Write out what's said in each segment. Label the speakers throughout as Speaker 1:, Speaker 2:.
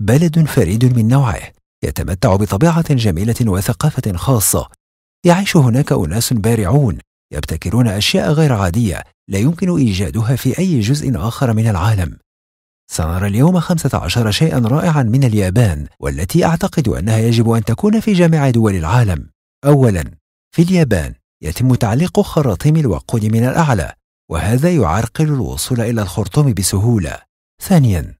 Speaker 1: بلد فريد من نوعه يتمتع بطبيعة جميلة وثقافة خاصة يعيش هناك أناس بارعون يبتكرون أشياء غير عادية لا يمكن إيجادها في أي جزء آخر من العالم سنرى اليوم 15 شيئا رائعا من اليابان والتي أعتقد أنها يجب أن تكون في جميع دول العالم أولا في اليابان يتم تعليق خراطيم الوقود من الأعلى وهذا يعرقل الوصول إلى الخرطوم بسهولة ثانيا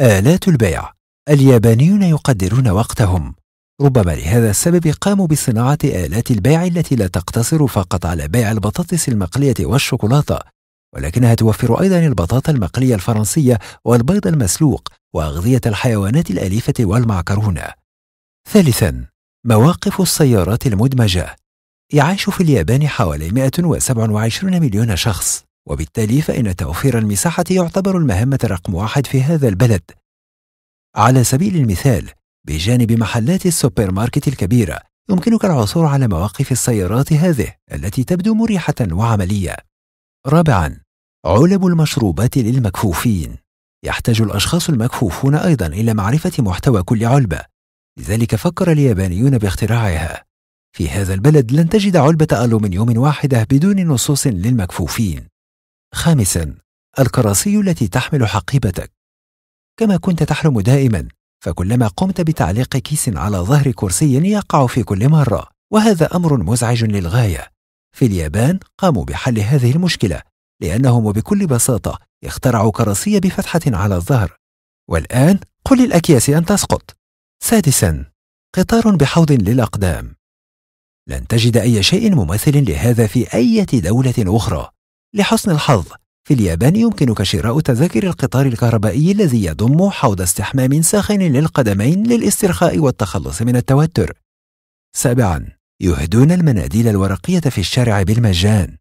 Speaker 1: آلات البيع اليابانيون يقدرون وقتهم ربما لهذا السبب قاموا بصناعة آلات البيع التي لا تقتصر فقط على بيع البطاطس المقلية والشوكولاتة ولكنها توفر أيضا البطاطا المقلية الفرنسية والبيض المسلوق وأغذية الحيوانات الأليفة والمعكرونة ثالثا مواقف السيارات المدمجة يعيش في اليابان حوالي 127 مليون شخص وبالتالي فإن توفير المساحة يعتبر المهمة رقم واحد في هذا البلد على سبيل المثال بجانب محلات السوبر ماركت الكبيرة يمكنك العثور على مواقف السيارات هذه التي تبدو مريحة وعملية رابعا علب المشروبات للمكفوفين يحتاج الأشخاص المكفوفون أيضا إلى معرفة محتوى كل علبة لذلك فكر اليابانيون باختراعها في هذا البلد لن تجد علبة ألومنيوم واحدة بدون نصوص للمكفوفين خامسا الكراسي التي تحمل حقيبتك كما كنت تحلم دائما فكلما قمت بتعليق كيس على ظهر كرسي يقع في كل مرة وهذا أمر مزعج للغاية في اليابان قاموا بحل هذه المشكلة لأنهم بكل بساطة اخترعوا كراسي بفتحة على الظهر والآن قل للأكياس أن تسقط سادسا قطار بحوض للأقدام لن تجد أي شيء مماثل لهذا في أي دولة أخرى لحسن الحظ في اليابان يمكنك شراء تذاكر القطار الكهربائي الذي يضم حوض استحمام ساخن للقدمين للاسترخاء والتخلص من التوتر. سابعاً، يهدون المناديل الورقية في الشارع بالمجان.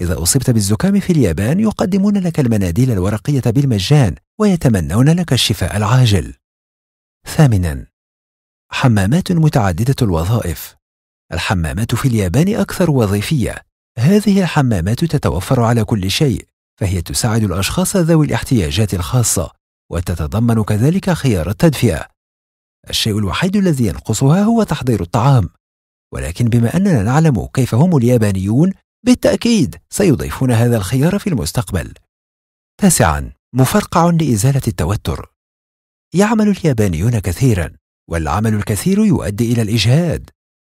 Speaker 1: إذا أصبت بالزكام في اليابان يقدمون لك المناديل الورقية بالمجان ويتمنون لك الشفاء العاجل. ثامناً، حمامات متعددة الوظائف. الحمامات في اليابان أكثر وظيفية هذه الحمامات تتوفر على كل شيء فهي تساعد الأشخاص ذوي الاحتياجات الخاصة وتتضمن كذلك خيار التدفئة الشيء الوحيد الذي ينقصها هو تحضير الطعام ولكن بما أننا نعلم كيف هم اليابانيون بالتأكيد سيضيفون هذا الخيار في المستقبل تاسعا مفرقع لإزالة التوتر يعمل اليابانيون كثيرا والعمل الكثير يؤدي إلى الإجهاد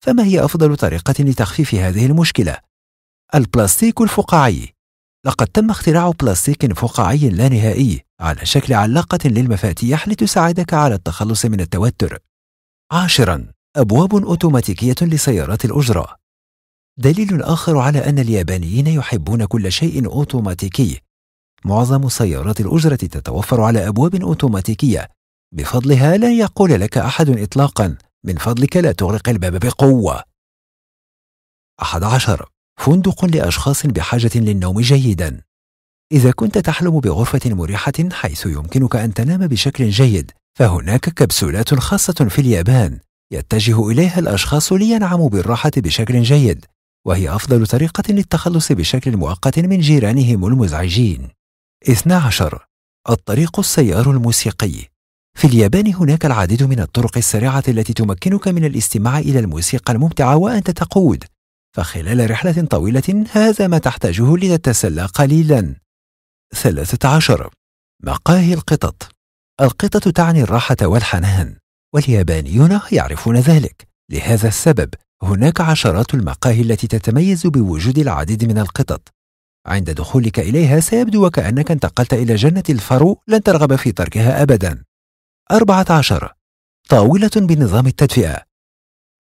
Speaker 1: فما هي أفضل طريقة لتخفيف هذه المشكلة؟ البلاستيك الفقاعي لقد تم اختراع بلاستيك فقاعي لا نهائي على شكل علاقة للمفاتيح لتساعدك على التخلص من التوتر. عاشرا أبواب أوتوماتيكية لسيارات الأجرة دليل آخر على أن اليابانيين يحبون كل شيء أوتوماتيكي. معظم سيارات الأجرة تتوفر على أبواب أوتوماتيكية بفضلها لا يقول لك أحد إطلاقا من فضلك لا تغلق الباب بقوة. 11 فندق لأشخاص بحاجة للنوم جيدا إذا كنت تحلم بغرفة مريحة حيث يمكنك أن تنام بشكل جيد فهناك كبسولات خاصة في اليابان يتجه إليها الأشخاص لينعموا بالراحة بشكل جيد وهي أفضل طريقة للتخلص بشكل مؤقت من جيرانهم المزعجين 12 الطريق السيار الموسيقي في اليابان هناك العديد من الطرق السريعة التي تمكنك من الاستماع إلى الموسيقى الممتعة وأنت تقود فخلال رحلة طويلة هذا ما تحتاجه لتتسلى قليلا 13 مقاهي القطط القطط تعني الراحة والحنان واليابانيون يعرفون ذلك لهذا السبب هناك عشرات المقاهي التي تتميز بوجود العديد من القطط عند دخولك إليها سيبدو وكأنك انتقلت إلى جنة الفرو لن ترغب في تركها أبدا 14 طاولة بنظام التدفئة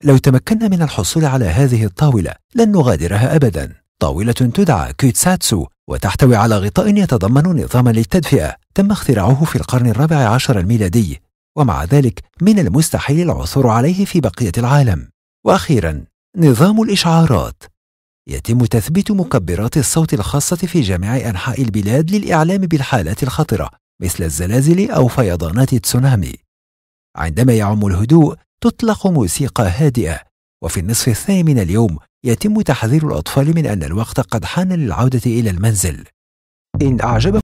Speaker 1: لو تمكنا من الحصول على هذه الطاولة لن نغادرها أبدا طاولة تدعى كيتساتسو وتحتوي على غطاء يتضمن نظاما للتدفئة تم اختراعه في القرن الرابع عشر الميلادي ومع ذلك من المستحيل العثور عليه في بقية العالم وأخيرا نظام الإشعارات يتم تثبيت مكبرات الصوت الخاصة في جميع أنحاء البلاد للإعلام بالحالات الخطرة مثل الزلازل أو فيضانات التسونامي عندما يعم الهدوء تطلق موسيقى هادئة وفي النصف الثاني من اليوم يتم تحذير الأطفال من أن الوقت قد حان للعودة إلى المنزل إن أعجبكم